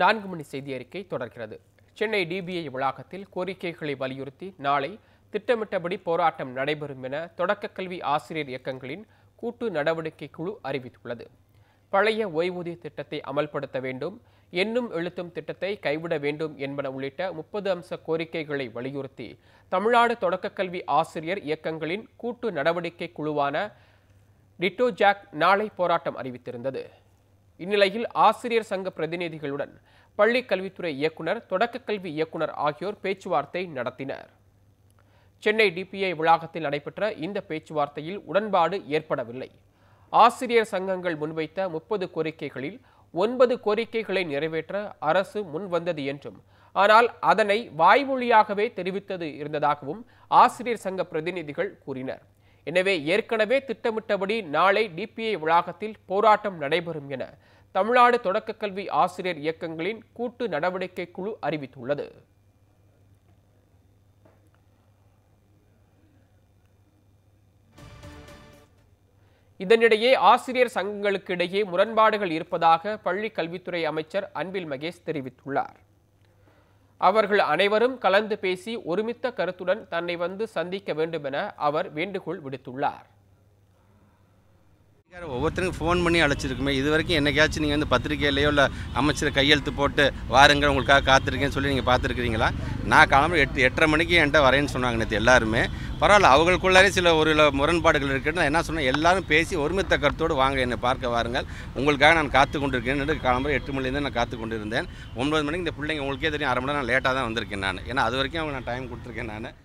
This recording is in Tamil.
நான்கு மணி செய்தி அறிக்கை தொடர்கிறது சென்னை டிபிஐ வளாகத்தில் கோரிக்கைகளை வலியுறுத்தி நாளை திட்டமிட்டபடி போராட்டம் நடைபெறும் என தொடக்க கல்வி ஆசிரியர் இயக்கங்களின் கூட்டு நடவடிக்கை குழு அறிவித்துள்ளது பழைய ஓய்வூதிய திட்டத்தை அமல்படுத்த வேண்டும் எண்ணும் எழுத்தும் திட்டத்தை கைவிட வேண்டும் என்பன உள்ளிட்ட முப்பது அம்ச கோரிக்கைகளை வலியுறுத்தி தமிழ்நாடு தொடக்க கல்வி ஆசிரியர் இயக்கங்களின் கூட்டு நடவடிக்கை குழுவான டிட்டோ ஜாக் நாளை போராட்டம் அறிவித்திருந்தது இந்நிலையில் ஆசிரியர் சங்க பிரதிநிதிகளுடன் பள்ளி கல்வித்துறை இயக்குனர் தொடக்க கல்வி இயக்குனர் ஆகியோர் பேச்சுவார்த்தை நடத்தினர் சென்னை டிபிஐ வளாகத்தில் நடைபெற்ற இந்த பேச்சுவார்த்தையில் உடன்பாடு ஏற்படவில்லை ஆசிரியர் சங்கங்கள் முன்வைத்த முப்பது கோரிக்கைகளில் ஒன்பது கோரிக்கைகளை நிறைவேற்ற அரசு முன்வந்தது என்றும் ஆனால் அதனை வாய்மொழியாகவே தெரிவித்தது இருந்ததாகவும் ஆசிரியர் சங்க பிரதிநிதிகள் கூறினர் எனவே ஏற்கனவே திட்டமிட்டபடி நாளை டிபிஐ வளாகத்தில் போராட்டம் நடைபெறும் என தமிழ்நாடு தொடக்க கல்வி ஆசிரியர் இயக்கங்களின் கூட்டு நடவடிக்கை குழு அறிவித்துள்ளது இதனிடையே ஆசிரியர் சங்கங்களுக்கு இடையே முரண்பாடுகள் இருப்பதாக பள்ளி கல்வித்துறை அமைச்சர் அன்பில் மகேஷ் தெரிவித்துள்ளார் அவர்கள் அனைவரும் கலந்து பேசி ஒருமித்த கருத்துடன் தன்னை வந்து சந்திக்க வேண்டுமென அவர் வேண்டுகோள் விடுத்துள்ளார் ஒவ்வொருத்தருக்கும் ஃபோன் பண்ணி அழைச்சிருக்குமே இது வரைக்கும் என்னைக்காச்சும் நீங்கள் வந்து பத்திரிகையிலையோ இல்லை அமைச்சர் கையெழுத்து போட்டு வாருங்க உங்களுக்காக காத்திருக்கேன்னு சொல்லி நீங்கள் பார்த்துருக்கிறீங்களா நான் கிளம்பி எட்டு எட்டரை மணிக்கு என்கிட்ட வரேன்னு சொன்னாங்க நேற்று எல்லாருமே பரவாயில்ல அவங்களுக்குள்ளாரே சில ஒரு முரண்பாடுகள் இருக்குன்னு என்ன சொன்னால் எல்லாரும் பேசி ஒருமித்த கருத்தோடு வாங்க என்னை பார்க்க வாருங்கள் உங்களுக்காக நான் காத்து கொண்டிருக்கேன் கிளம்புற எட்டு மணிலேருந்து நான் காத்து கொண்டு இருந்தேன் ஒன்பது மணிக்கு இந்த பிள்ளைங்க உங்களுக்கே தெரியும் அரை மணி நேரம் லேட்டாக தான் வந்திருக்கேன் நான் ஏன்னா அது வரைக்கும் அவங்க நான் டைம் கொடுத்துருக்கேன் நான்